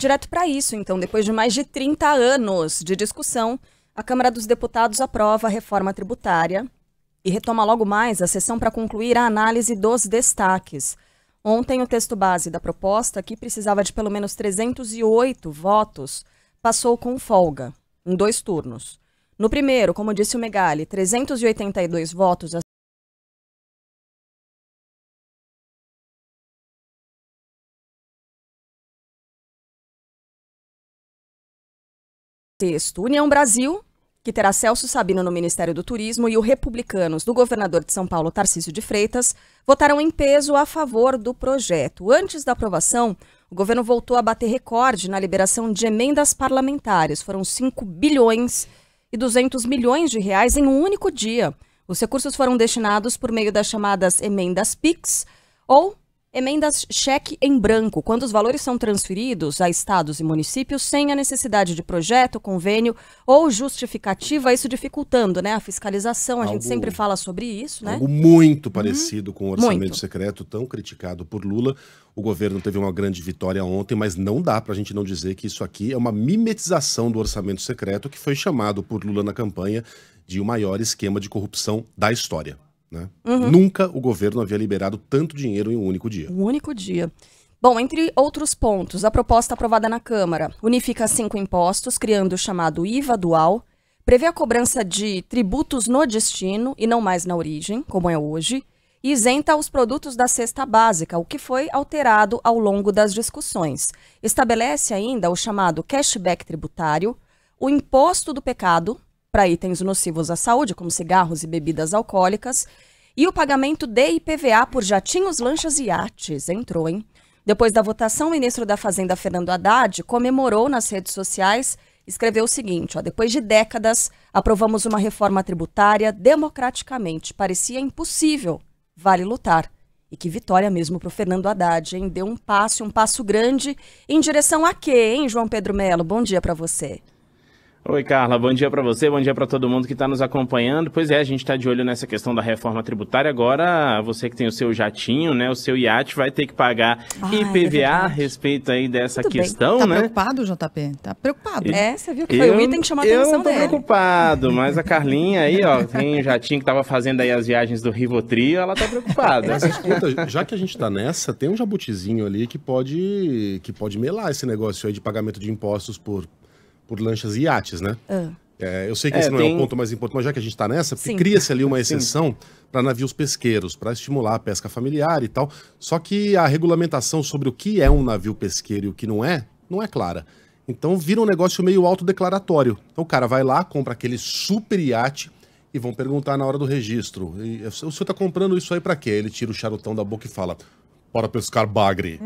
direto para isso. Então, depois de mais de 30 anos de discussão, a Câmara dos Deputados aprova a reforma tributária e retoma logo mais a sessão para concluir a análise dos destaques. Ontem, o texto base da proposta, que precisava de pelo menos 308 votos, passou com folga, em dois turnos. No primeiro, como disse o Megali, 382 votos a texto União Brasil, que terá Celso Sabino no Ministério do Turismo, e o Republicanos do governador de São Paulo, Tarcísio de Freitas, votaram em peso a favor do projeto. Antes da aprovação, o governo voltou a bater recorde na liberação de emendas parlamentares. Foram 5 bilhões e 200 milhões de reais em um único dia. Os recursos foram destinados por meio das chamadas emendas PIX ou Emendas cheque em branco, quando os valores são transferidos a estados e municípios sem a necessidade de projeto, convênio ou justificativa, isso dificultando né, a fiscalização. A algo, gente sempre fala sobre isso. Né? Algo muito uhum. parecido hum, com o orçamento muito. secreto, tão criticado por Lula. O governo teve uma grande vitória ontem, mas não dá para a gente não dizer que isso aqui é uma mimetização do orçamento secreto, que foi chamado por Lula na campanha de o maior esquema de corrupção da história. Né? Uhum. Nunca o governo havia liberado tanto dinheiro em um único dia. Um único dia. Bom, entre outros pontos, a proposta aprovada na Câmara unifica cinco impostos, criando o chamado IVA dual, prevê a cobrança de tributos no destino e não mais na origem, como é hoje, e isenta os produtos da cesta básica, o que foi alterado ao longo das discussões. Estabelece ainda o chamado cashback tributário, o imposto do pecado, para itens nocivos à saúde, como cigarros e bebidas alcoólicas, e o pagamento de IPVA por jatinhos, lanchas e iates. Entrou, hein? Depois da votação, o ministro da Fazenda, Fernando Haddad, comemorou nas redes sociais, escreveu o seguinte: ó, depois de décadas, aprovamos uma reforma tributária democraticamente. Parecia impossível. Vale lutar. E que vitória mesmo para o Fernando Haddad, hein? Deu um passo, um passo grande em direção a quê, hein, João Pedro Melo? Bom dia para você. Oi, Carla. Bom dia para você, bom dia para todo mundo que está nos acompanhando. Pois é, a gente está de olho nessa questão da reforma tributária. Agora, você que tem o seu jatinho, né, o seu iate, vai ter que pagar ah, IPVA é a respeito aí dessa Muito questão, tá né? preocupado, JP? Tá preocupado. É, você viu que foi eu, o item que chamou a atenção dele. Eu tô preocupado, mas a Carlinha aí, ó, tem o jatinho que tava fazendo aí as viagens do Rivotrio, ela tá preocupada. Mas escuta, já que a gente tá nessa, tem um jabutizinho ali que pode, que pode melar esse negócio aí de pagamento de impostos por por lanchas e iates, né? Ah. É, eu sei que é, esse não tem... é o ponto mais importante, mas já que a gente está nessa, cria-se ali uma exceção para navios pesqueiros, para estimular a pesca familiar e tal. Só que a regulamentação sobre o que é um navio pesqueiro e o que não é, não é clara. Então vira um negócio meio autodeclaratório. Então o cara vai lá, compra aquele super iate e vão perguntar na hora do registro: o senhor está comprando isso aí para quê? Ele tira o charutão da boca e fala: para pescar bagre.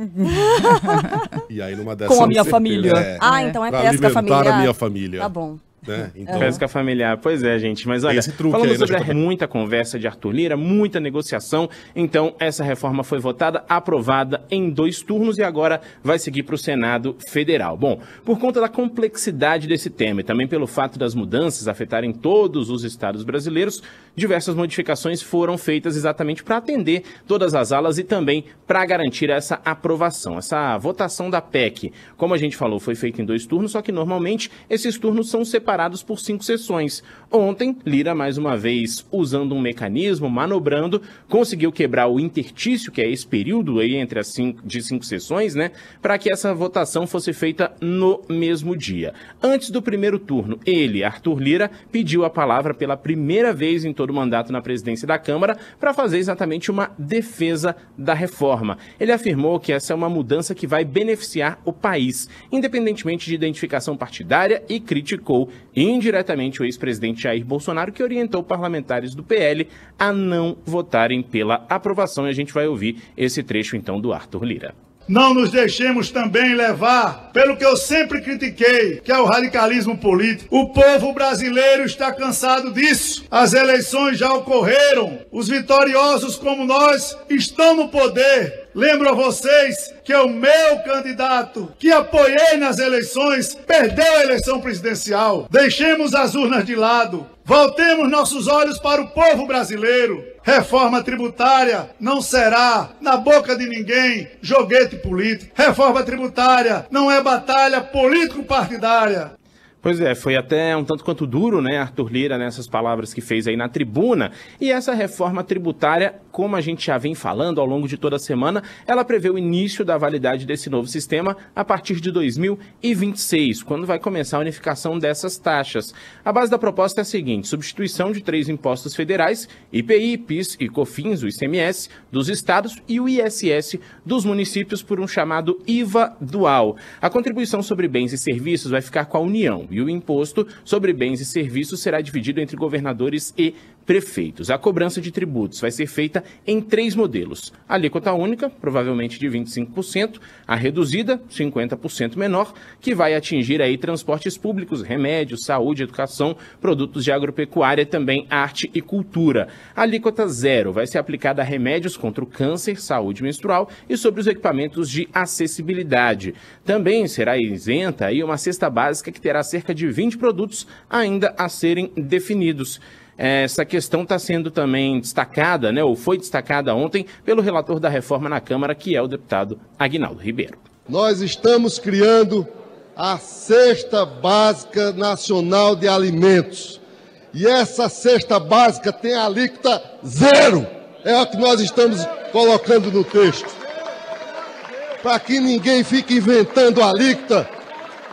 e aí numa dessas... Com a minha família. É, ah, então é pesca familiar. alimentar a minha família. Tá bom. Né? Uhum. Então, Pesca familiar, pois é, gente. Mas olha, falamos hoje né, sobre muita conversa de Arthur Lira, muita negociação, então essa reforma foi votada, aprovada em dois turnos e agora vai seguir para o Senado Federal. Bom, por conta da complexidade desse tema e também pelo fato das mudanças afetarem todos os estados brasileiros, diversas modificações foram feitas exatamente para atender todas as alas e também para garantir essa aprovação, essa votação da PEC. Como a gente falou, foi feita em dois turnos, só que normalmente esses turnos são separados separados por cinco sessões. Ontem, Lira, mais uma vez, usando um mecanismo, manobrando, conseguiu quebrar o interstício, que é esse período aí entre as cinco, de cinco sessões, né? Para que essa votação fosse feita no mesmo dia. Antes do primeiro turno, ele, Arthur Lira, pediu a palavra pela primeira vez em todo o mandato na presidência da Câmara para fazer exatamente uma defesa da reforma. Ele afirmou que essa é uma mudança que vai beneficiar o país, independentemente de identificação partidária, e criticou indiretamente o ex-presidente Jair Bolsonaro, que orientou parlamentares do PL a não votarem pela aprovação. E a gente vai ouvir esse trecho então do Arthur Lira. Não nos deixemos também levar pelo que eu sempre critiquei, que é o radicalismo político. O povo brasileiro está cansado disso. As eleições já ocorreram. Os vitoriosos como nós estão no poder. Lembro a vocês que é o meu candidato, que apoiei nas eleições, perdeu a eleição presidencial. Deixemos as urnas de lado. Voltemos nossos olhos para o povo brasileiro. Reforma tributária não será, na boca de ninguém, joguete político. Reforma tributária não é batalha político-partidária. Pois é, foi até um tanto quanto duro, né, Arthur Lira, nessas palavras que fez aí na tribuna. E essa reforma tributária como a gente já vem falando ao longo de toda a semana, ela prevê o início da validade desse novo sistema a partir de 2026, quando vai começar a unificação dessas taxas. A base da proposta é a seguinte: substituição de três impostos federais, IPI, PIS e COFINS, o ICMS, dos estados e o ISS dos municípios por um chamado IVA dual. A contribuição sobre bens e serviços vai ficar com a União e o imposto sobre bens e serviços será dividido entre governadores e prefeitos. A cobrança de tributos vai ser feita em três modelos: a alíquota única, provavelmente de 25%, a reduzida, 50% menor, que vai atingir aí transportes públicos, remédios, saúde, educação, produtos de agropecuária, também arte e cultura. A alíquota zero vai ser aplicada a remédios contra o câncer, saúde menstrual e sobre os equipamentos de acessibilidade. Também será isenta aí uma cesta básica que terá cerca de 20 produtos ainda a serem definidos. Essa questão está sendo também destacada, né, ou foi destacada ontem, pelo relator da reforma na Câmara, que é o deputado Aguinaldo Ribeiro. Nós estamos criando a Cesta Básica Nacional de Alimentos. E essa cesta básica tem alíquota zero. É o que nós estamos colocando no texto. Para que ninguém fique inventando alíquota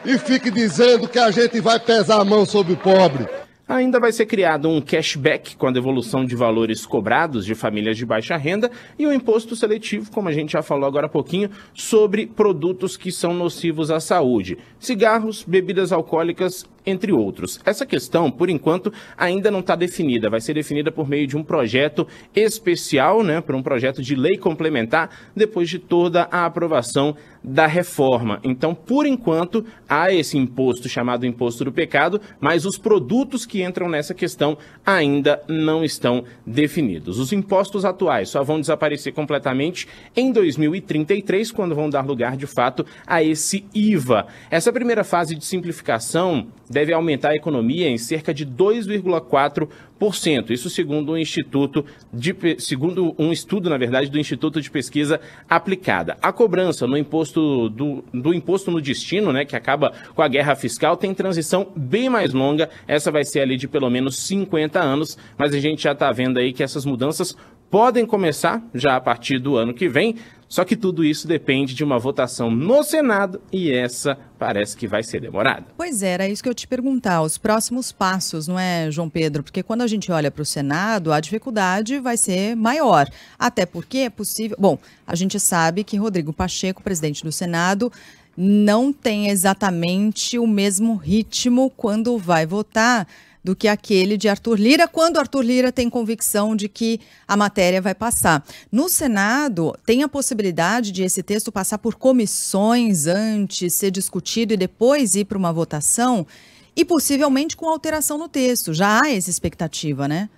e fique dizendo que a gente vai pesar a mão sobre o pobre. Ainda vai ser criado um cashback com a devolução de valores cobrados de famílias de baixa renda e um imposto seletivo, como a gente já falou agora há pouquinho, sobre produtos que são nocivos à saúde: cigarros, bebidas alcoólicas entre outros. Essa questão, por enquanto, ainda não está definida. Vai ser definida por meio de um projeto especial, né, por um projeto de lei complementar, depois de toda a aprovação da reforma. Então, por enquanto, há esse imposto chamado imposto do pecado, mas os produtos que entram nessa questão ainda não estão definidos. Os impostos atuais só vão desaparecer completamente em 2033, quando vão dar lugar de fato a esse IVA. Essa primeira fase de simplificação deve aumentar a economia em cerca de 2,4%. Isso segundo um instituto de, segundo um estudo, na verdade, do Instituto de Pesquisa Aplicada. A cobrança no imposto do, do imposto no destino, né, que acaba com a guerra fiscal, tem transição bem mais longa. Essa vai ser ali de pelo menos 50 anos, mas a gente já está vendo aí que essas mudanças podem começar já a partir do ano que vem. Só que tudo isso depende de uma votação no Senado e essa parece que vai ser demorada. Pois é, era isso que eu te perguntar, os próximos passos, não é, João Pedro? Porque quando a gente olha para o Senado, a dificuldade vai ser maior. Até porque é possível. Bom, a gente sabe que Rodrigo Pacheco, presidente do Senado, não tem exatamente o mesmo ritmo quando vai votar do que aquele de Arthur Lira, quando Arthur Lira tem convicção de que a matéria vai passar. No Senado, tem a possibilidade de esse texto passar por comissões antes, ser discutido e depois ir para uma votação, e possivelmente com alteração no texto. Já há essa expectativa, né?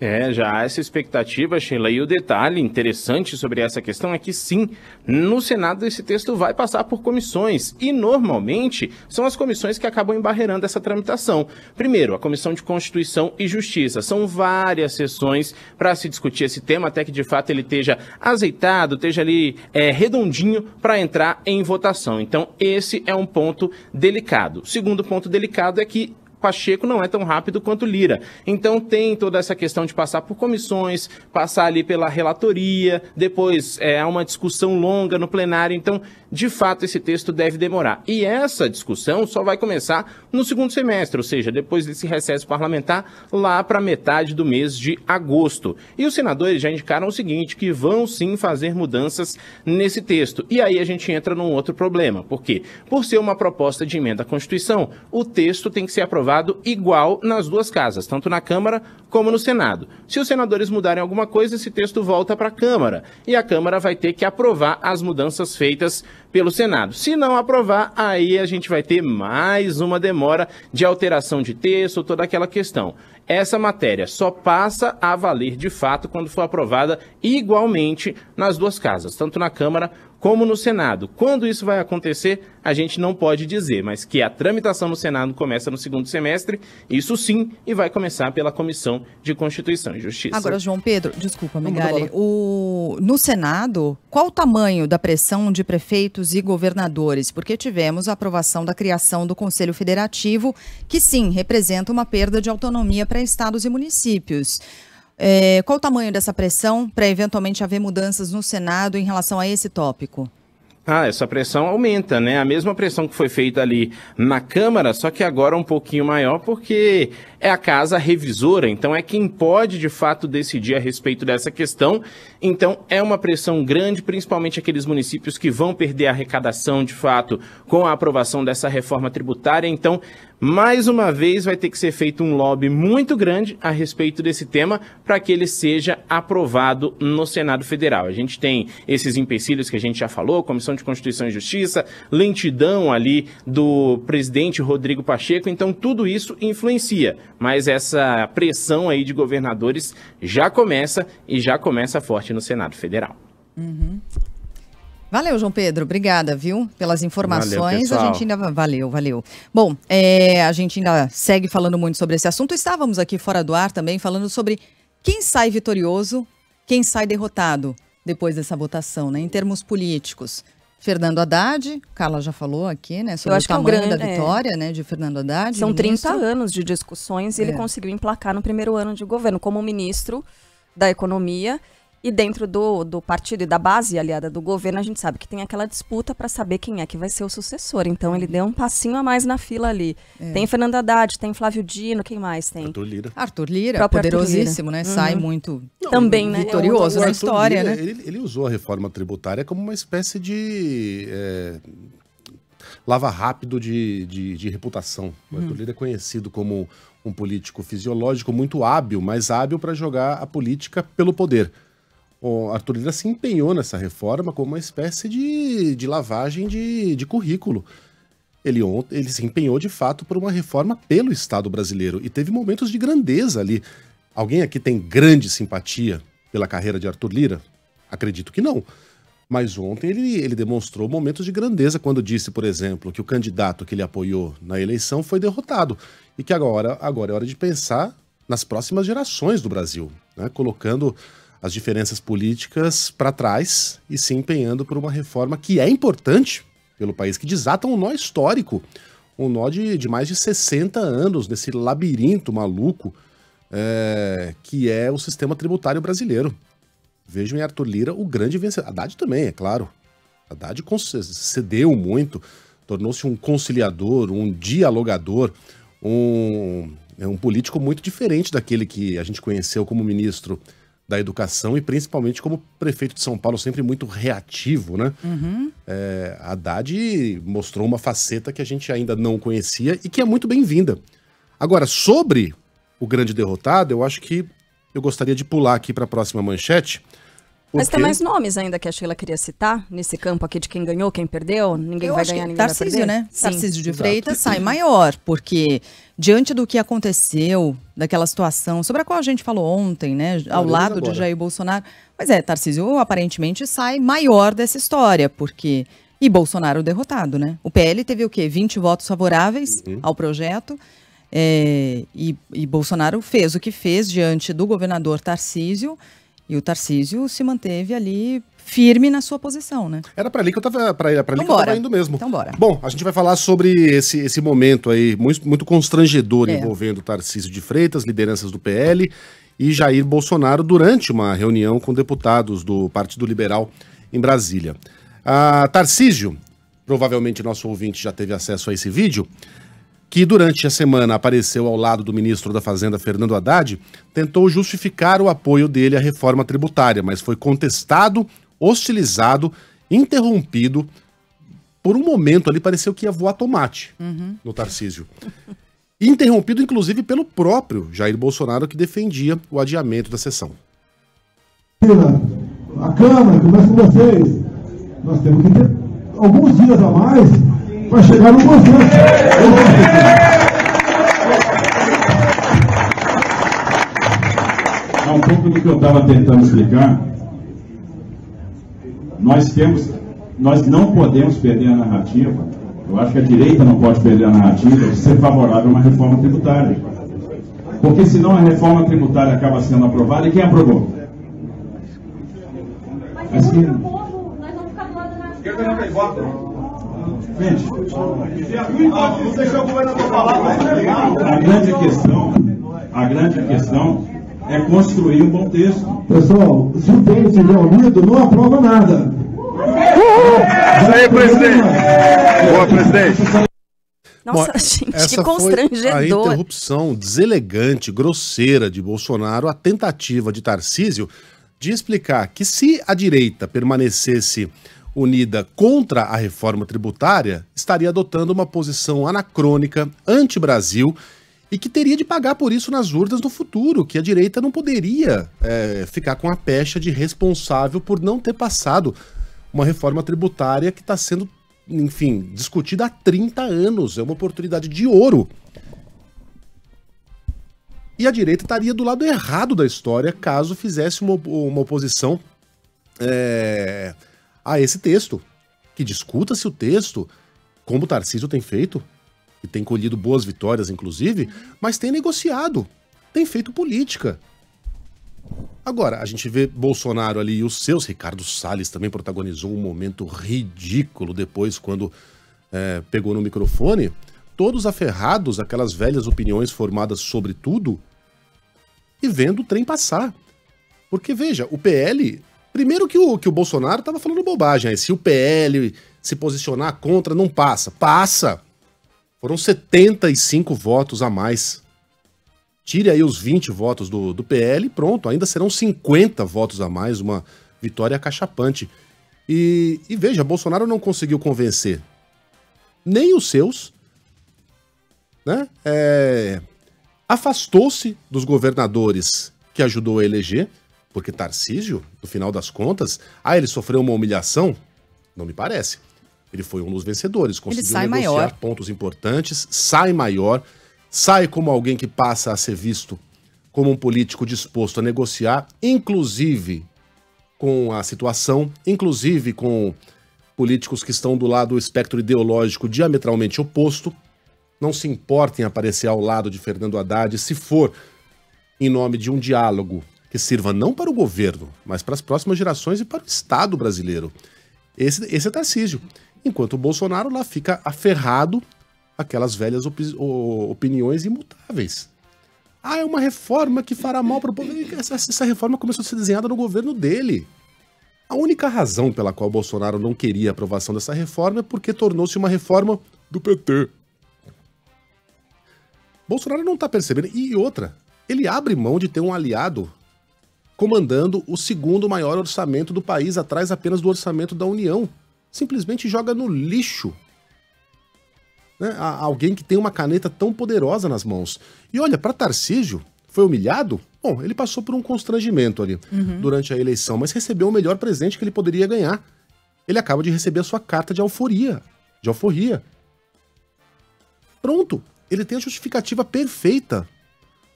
É, já há essa expectativa, Sheila. E o detalhe interessante sobre essa questão é que, sim, no Senado esse texto vai passar por comissões. E, normalmente, são as comissões que acabam embarreirando essa tramitação. Primeiro, a Comissão de Constituição e Justiça. São várias sessões para se discutir esse tema, até que, de fato, ele esteja azeitado, esteja ali é, redondinho para entrar em votação. Então, esse é um ponto delicado. segundo ponto delicado é que Pacheco não é tão rápido quanto Lira. Então tem toda essa questão de passar por comissões, passar ali pela relatoria, depois é uma discussão longa no plenário. Então de fato esse texto deve demorar. E essa discussão só vai começar no segundo semestre, ou seja, depois desse recesso parlamentar, lá para metade do mês de agosto. E os senadores já indicaram o seguinte, que vão sim fazer mudanças nesse texto. E aí a gente entra num outro problema, porque por ser uma proposta de emenda à Constituição, o texto tem que ser aprovado igual nas duas casas, tanto na Câmara como no Senado. Se os senadores mudarem alguma coisa, esse texto volta para a Câmara e a Câmara vai ter que aprovar as mudanças feitas pelo Senado. Se não aprovar, aí a gente vai ter mais uma demora de alteração de texto, toda aquela questão. Essa matéria só passa a valer de fato quando for aprovada igualmente nas duas casas, tanto na Câmara como no Senado. Quando isso vai acontecer, a gente não pode dizer, mas que a tramitação no Senado começa no segundo semestre, isso sim, e vai começar pela Comissão de Constituição e Justiça. Agora, João Pedro, desculpa, Megali, o... no Senado, qual o tamanho da pressão de prefeitos e governadores? Porque tivemos a aprovação da criação do Conselho Federativo, que sim, representa uma perda de autonomia para estados e municípios. É, qual o tamanho dessa pressão para eventualmente haver mudanças no Senado em relação a esse tópico? Ah, essa pressão aumenta, né? A mesma pressão que foi feita ali na Câmara, só que agora um pouquinho maior, porque é a casa revisora, então é quem pode de fato decidir a respeito dessa questão. Então é uma pressão grande, principalmente aqueles municípios que vão perder a arrecadação de fato com a aprovação dessa reforma tributária. Então, mais uma vez, vai ter que ser feito um lobby muito grande a respeito desse tema para que ele seja aprovado no Senado Federal. A gente tem esses empecilhos que a gente já falou, comissão Comissão de Constituição e Justiça, lentidão ali do presidente Rodrigo Pacheco, então tudo isso influencia, mas essa pressão aí de governadores já começa e já começa forte no Senado Federal. Uhum. Valeu, João Pedro. Obrigada, viu, pelas informações. Valeu, a gente ainda. Valeu, valeu. Bom, é, a gente ainda segue falando muito sobre esse assunto. Estávamos aqui fora do ar também falando sobre quem sai vitorioso, quem sai derrotado depois dessa votação, né, em termos políticos. Fernando Haddad, Carla já falou aqui, né, sobre Eu acho é o tamanho que é um grande, da é. vitória, é. né, de Fernando Haddad. São 30 anos de discussões e é. ele conseguiu emplacar no primeiro ano de governo como ministro da Economia e dentro do, do partido e da base aliada do governo, a gente sabe que tem aquela disputa para saber quem é que vai ser o sucessor. Então ele deu um passinho a mais na fila ali. É. Tem Fernando Haddad, tem Flávio Dino, quem mais tem? Arthur Lira. Arthur Lira, Próprio poderosíssimo, Arthur Lira. né? Sai uhum. muito Não, também, né? vitorioso na história, Lira, né? Ele, ele, usou a reforma tributária como uma espécie de. É, lava rápido de, de, de reputação. O uhum. Arthur Lira é conhecido como um político fisiológico muito hábil, mas hábil para jogar a política pelo poder o Arthur Lira se empenhou nessa reforma como uma espécie de, de lavagem de, de currículo. Ele, ontem, ele se empenhou de fato por uma reforma pelo Estado brasileiro e teve momentos de grandeza ali. Alguém aqui tem grande simpatia pela carreira de Arthur Lira? Acredito que não. Mas ontem ele, ele demonstrou momentos de grandeza quando disse, por exemplo, que o candidato que ele apoiou na eleição foi derrotado e que agora, agora é hora de pensar nas próximas gerações do Brasil, né? colocando as diferenças políticas para trás e se empenhando por uma reforma que é importante pelo país, que desata um nó histórico, um nó de, de mais de 60 anos nesse labirinto maluco é, que é o sistema tributário brasileiro. Vejam em Arthur Lira o grande vencedor. Haddad também, é claro. Haddad cedeu muito, tornou-se um conciliador, um dialogador, um, é um político muito diferente daquele que a gente conheceu como ministro da educação e principalmente como prefeito de São Paulo, sempre muito reativo, né? Uhum. É, Haddad mostrou uma faceta que a gente ainda não conhecia e que é muito bem-vinda. Agora, sobre o grande derrotado, eu acho que eu gostaria de pular aqui para a próxima manchete mas tem mais nomes ainda que a Sheila queria citar nesse campo aqui de quem ganhou, quem perdeu. Ninguém Eu vai ganhar, ninguém Tarcísio, vai perder. né? Tarcísio de Freitas sai maior, porque diante do que aconteceu, daquela situação sobre a qual a gente falou ontem, né, ao lado agora. de Jair Bolsonaro. Mas é, Tarcísio aparentemente sai maior dessa história, porque e Bolsonaro derrotado, né? O PL teve o quê? 20 votos favoráveis uhum. ao projeto. É, e, e Bolsonaro fez o que fez diante do governador Tarcísio e o Tarcísio se manteve ali firme na sua posição, né? Era para ali que eu tava, pra, pra então ali bora. eu tava indo mesmo. Então bora. Bom, a gente vai falar sobre esse, esse momento aí muito, muito constrangedor é. envolvendo Tarcísio de Freitas, lideranças do PL e Jair Bolsonaro durante uma reunião com deputados do Partido Liberal em Brasília. Ah, Tarcísio, provavelmente nosso ouvinte já teve acesso a esse vídeo, que durante a semana apareceu ao lado do ministro da Fazenda, Fernando Haddad, tentou justificar o apoio dele à reforma tributária, mas foi contestado, hostilizado, interrompido. Por um momento ali pareceu que ia voar tomate uhum. no Tarcísio. Uhum. Interrompido, inclusive, pelo próprio Jair Bolsonaro, que defendia o adiamento da sessão. A Câmara, começa com vocês. Nós temos que ter alguns dias a mais para chegar no consenso. É um pouco do que eu estava tentando explicar. Nós temos, nós não podemos perder a narrativa. Eu acho que a direita não pode perder a narrativa de ser favorável a uma reforma tributária. Porque senão a reforma tributária acaba sendo aprovada e quem aprovou? Mas, esquerda. quem... o povo, nós vamos ficar do lado da a grande questão, a grande questão é construir um bom texto. Pessoal, se o texto estiver é unido, não aprova nada. Isso aí, presidente. Boa, presidente. Nossa, Bom, gente, essa constrangedor. Foi a interrupção deselegante, grosseira de Bolsonaro, a tentativa de Tarcísio de explicar que se a direita permanecesse Unida contra a reforma tributária estaria adotando uma posição anacrônica, anti-Brasil e que teria de pagar por isso nas urnas no futuro, que a direita não poderia é, ficar com a pecha de responsável por não ter passado uma reforma tributária que está sendo, enfim, discutida há 30 anos. É uma oportunidade de ouro. E a direita estaria do lado errado da história caso fizesse uma, uma oposição. É a esse texto. Que discuta-se o texto, como o Tarcísio tem feito, e tem colhido boas vitórias, inclusive, mas tem negociado, tem feito política. Agora, a gente vê Bolsonaro ali e os seus, Ricardo Salles também protagonizou um momento ridículo depois, quando é, pegou no microfone, todos aferrados aquelas velhas opiniões formadas sobre tudo e vendo o trem passar. Porque veja, o PL Primeiro que o, que o Bolsonaro estava falando bobagem, aí, se o PL se posicionar contra, não passa. Passa! Foram 75 votos a mais. Tire aí os 20 votos do, do PL, pronto, ainda serão 50 votos a mais, uma vitória cachapante. E, e veja, Bolsonaro não conseguiu convencer nem os seus, né? É, Afastou-se dos governadores que ajudou a eleger, porque Tarcísio, no final das contas, ah, ele sofreu uma humilhação? Não me parece. Ele foi um dos vencedores, conseguiu negociar maior. pontos importantes, sai maior, sai como alguém que passa a ser visto como um político disposto a negociar, inclusive com a situação, inclusive com políticos que estão do lado do espectro ideológico diametralmente oposto. Não se importem aparecer ao lado de Fernando Haddad se for em nome de um diálogo que sirva não para o governo, mas para as próximas gerações e para o Estado brasileiro. Esse, esse é Tarcísio. Enquanto o Bolsonaro lá fica aferrado àquelas velhas opi opiniões imutáveis. Ah, é uma reforma que fará mal para o povo. Essa, essa reforma começou a ser desenhada no governo dele. A única razão pela qual Bolsonaro não queria a aprovação dessa reforma é porque tornou-se uma reforma do PT. Bolsonaro não está percebendo. E outra, ele abre mão de ter um aliado comandando o segundo maior orçamento do país, atrás apenas do orçamento da União. Simplesmente joga no lixo. Né? Alguém que tem uma caneta tão poderosa nas mãos. E olha, para Tarcísio, foi humilhado? Bom, ele passou por um constrangimento ali uhum. durante a eleição, mas recebeu o melhor presente que ele poderia ganhar. Ele acaba de receber a sua carta de alforia. De alforria. Pronto, ele tem a justificativa perfeita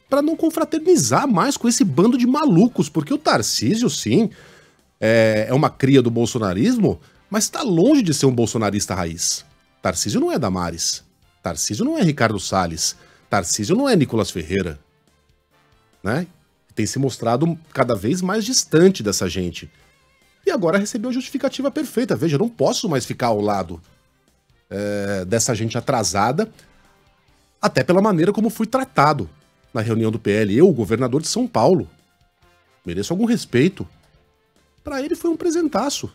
para não confraternizar mais com esse bando de malucos, porque o Tarcísio, sim, é, é uma cria do bolsonarismo, mas está longe de ser um bolsonarista raiz. Tarcísio não é Damares. Tarcísio não é Ricardo Salles. Tarcísio não é Nicolas Ferreira. Né? Tem se mostrado cada vez mais distante dessa gente. E agora recebeu a justificativa perfeita. Veja, eu não posso mais ficar ao lado é, dessa gente atrasada, até pela maneira como fui tratado na reunião do PL. Eu, governador de São Paulo. Mereço algum respeito. Para ele foi um presentaço.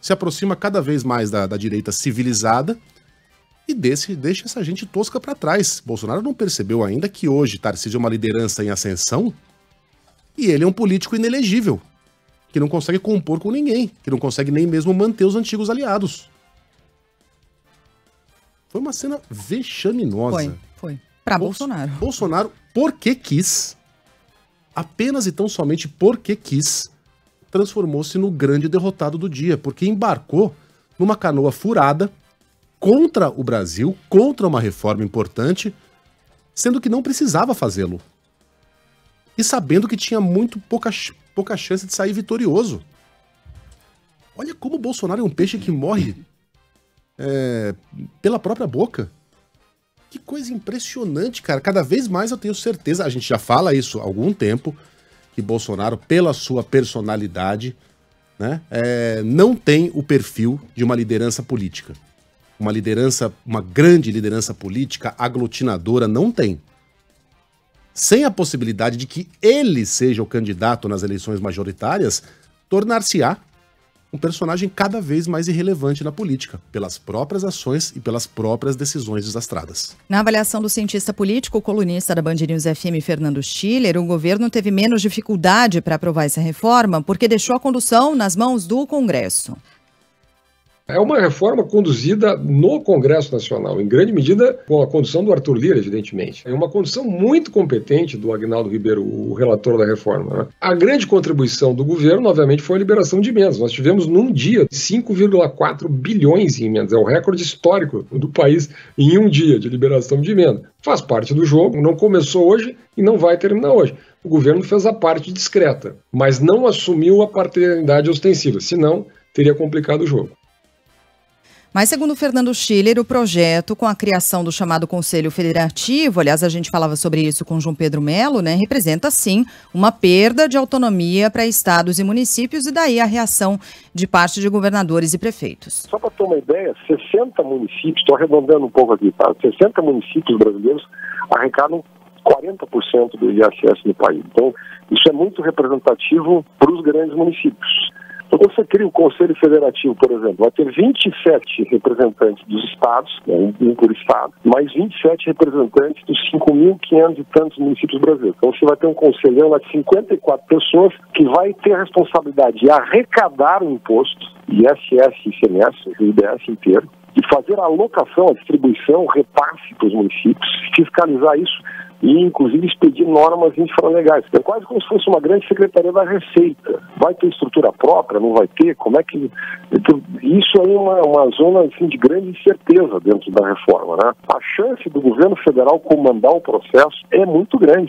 Se aproxima cada vez mais da, da direita civilizada e desse, deixa essa gente tosca para trás. Bolsonaro não percebeu ainda que hoje Tarcísio é uma liderança em ascensão e ele é um político inelegível, que não consegue compor com ninguém, que não consegue nem mesmo manter os antigos aliados. Foi uma cena vexaminosa. Foi, foi. Pra Bolsonaro. Bolsonaro porque quis, apenas e tão somente porque quis, transformou-se no grande derrotado do dia, porque embarcou numa canoa furada contra o Brasil, contra uma reforma importante, sendo que não precisava fazê-lo. E sabendo que tinha muito pouca, pouca chance de sair vitorioso. Olha como o Bolsonaro é um peixe que morre é, pela própria boca. Que coisa impressionante, cara. Cada vez mais eu tenho certeza, a gente já fala isso há algum tempo, que Bolsonaro, pela sua personalidade, né, é, não tem o perfil de uma liderança política. Uma liderança, uma grande liderança política aglutinadora, não tem. Sem a possibilidade de que ele seja o candidato nas eleições majoritárias, tornar-se-á um personagem cada vez mais irrelevante na política, pelas próprias ações e pelas próprias decisões desastradas. Na avaliação do cientista político, colunista da Band News FM, Fernando Stiller, o governo teve menos dificuldade para aprovar essa reforma porque deixou a condução nas mãos do Congresso. É uma reforma conduzida no Congresso Nacional, em grande medida com a condução do Arthur Lira, evidentemente. É uma condução muito competente do Agnaldo Ribeiro, o relator da reforma. Né? A grande contribuição do governo, obviamente, foi a liberação de emendas. Nós tivemos num dia 5,4 bilhões em emendas. É o recorde histórico do país em um dia de liberação de emenda. Faz parte do jogo, não começou hoje e não vai terminar hoje. O governo fez a parte discreta, mas não assumiu a paternidade ostensiva, senão teria complicado o jogo. Mas, segundo Fernando Schiller, o projeto, com a criação do chamado Conselho Federativo, aliás, a gente falava sobre isso com João Pedro Melo, né, representa, sim, uma perda de autonomia para estados e municípios e daí a reação de parte de governadores e prefeitos. Só para ter uma ideia, 60 municípios, estou arredondando um pouco aqui, tá? 60 municípios brasileiros arrecadam 40% do IACS no país. Então, isso é muito representativo para os grandes municípios você cria o Conselho Federativo, por exemplo, vai ter 27 representantes dos estados, né, um por estado, mais 27 representantes dos 5.500 e tantos municípios brasileiros. Então você vai ter um conselhão de 54 pessoas que vai ter a responsabilidade de arrecadar o imposto, ISS, ICMS, o IBS inteiro, de fazer a alocação, a distribuição, o repasse para os municípios, fiscalizar isso e inclusive expedir normas infralegais. É quase como se fosse uma grande secretaria da Receita. Vai ter estrutura própria? Não vai ter? Como é que... Então, isso aí é uma, uma zona assim, de grande incerteza dentro da reforma. Né? A chance do governo federal comandar o processo é muito grande.